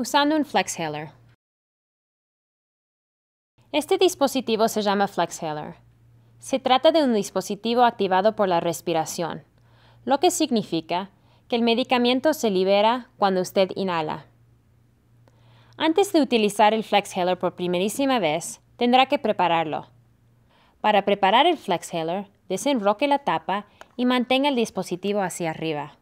usando un flexhaler. Este dispositivo se llama flexhaler. Se trata de un dispositivo activado por la respiración, lo que significa que el medicamento se libera cuando usted inhala. Antes de utilizar el flexhaler por primerísima vez, tendrá que prepararlo. Para preparar el flexhaler, desenroque la tapa y mantenga el dispositivo hacia arriba.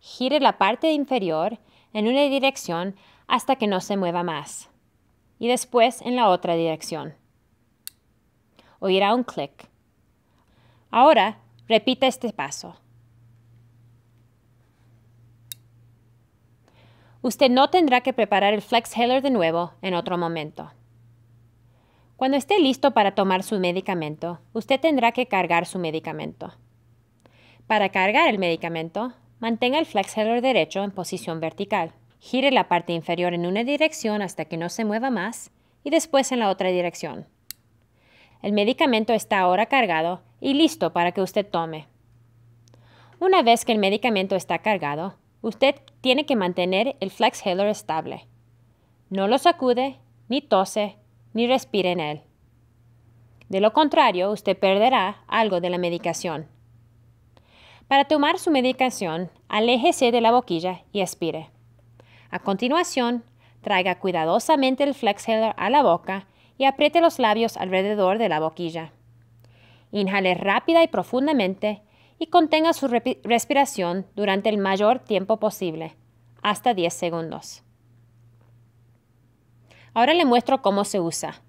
Gire la parte inferior en una dirección hasta que no se mueva más, y después en la otra dirección. Oirá un clic. Ahora, repita este paso. Usted no tendrá que preparar el flex de nuevo en otro momento. Cuando esté listo para tomar su medicamento, usted tendrá que cargar su medicamento. Para cargar el medicamento, Mantenga el flexor derecho en posición vertical. Gire la parte inferior en una dirección hasta que no se mueva más y después en la otra dirección. El medicamento está ahora cargado y listo para que usted tome. Una vez que el medicamento está cargado, usted tiene que mantener el Flexhaler estable. No lo sacude, ni tose, ni respire en él. De lo contrario, usted perderá algo de la medicación. Para tomar su medicación, aléjese de la boquilla y expire. A continuación, traiga cuidadosamente el Flexhaler a la boca y apriete los labios alrededor de la boquilla. Inhale rápida y profundamente y contenga su respiración durante el mayor tiempo posible, hasta 10 segundos. Ahora le muestro cómo se usa.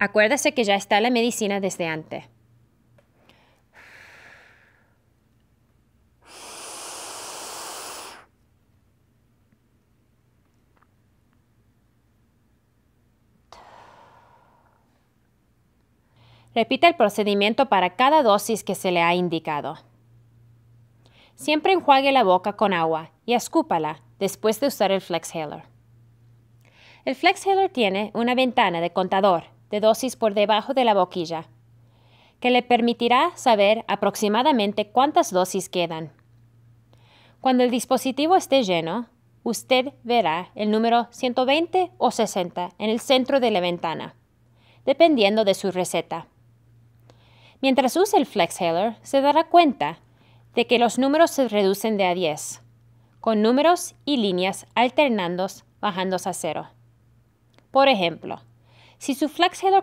Acuérdese que ya está la medicina desde antes. Repita el procedimiento para cada dosis que se le ha indicado. Siempre enjuague la boca con agua y escúpala después de usar el FlexHaler. El FlexHaler tiene una ventana de contador de dosis por debajo de la boquilla, que le permitirá saber aproximadamente cuántas dosis quedan. Cuando el dispositivo esté lleno, usted verá el número 120 o 60 en el centro de la ventana, dependiendo de su receta. Mientras use el FlexHaler, se dará cuenta de que los números se reducen de a 10, con números y líneas alternando bajándose a cero. Por ejemplo, si su FlexHaler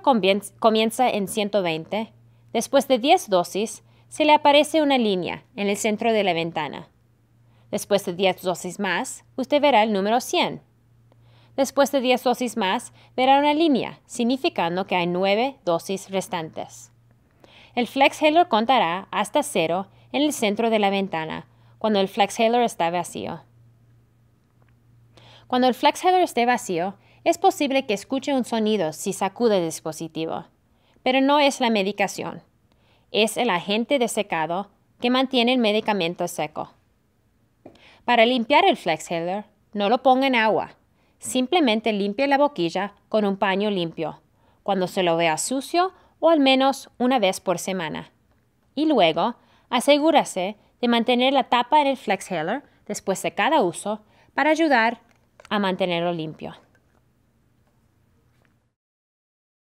comienza en 120, después de 10 dosis, se le aparece una línea en el centro de la ventana. Después de 10 dosis más, usted verá el número 100. Después de 10 dosis más, verá una línea, significando que hay 9 dosis restantes. El flex contará hasta cero en el centro de la ventana cuando el flex haler está vacío. Cuando el flex esté vacío, es posible que escuche un sonido si sacude el dispositivo, pero no es la medicación. Es el agente de secado que mantiene el medicamento seco. Para limpiar el flex no lo ponga en agua. Simplemente limpie la boquilla con un paño limpio. Cuando se lo vea sucio, o al menos una vez por semana. Y luego, asegúrese de mantener la tapa en el Flexhaler después de cada uso para ayudar a mantenerlo limpio.